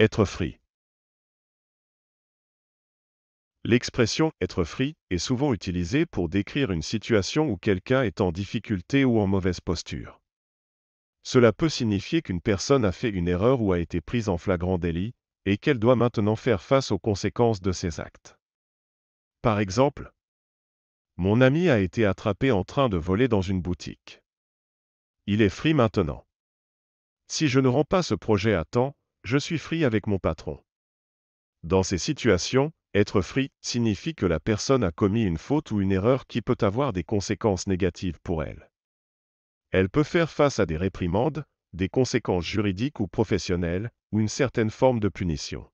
Être free. L'expression être free est souvent utilisée pour décrire une situation où quelqu'un est en difficulté ou en mauvaise posture. Cela peut signifier qu'une personne a fait une erreur ou a été prise en flagrant délit, et qu'elle doit maintenant faire face aux conséquences de ses actes. Par exemple, mon ami a été attrapé en train de voler dans une boutique. Il est free maintenant. Si je ne rends pas ce projet à temps, je suis free avec mon patron. Dans ces situations, être free signifie que la personne a commis une faute ou une erreur qui peut avoir des conséquences négatives pour elle. Elle peut faire face à des réprimandes, des conséquences juridiques ou professionnelles, ou une certaine forme de punition.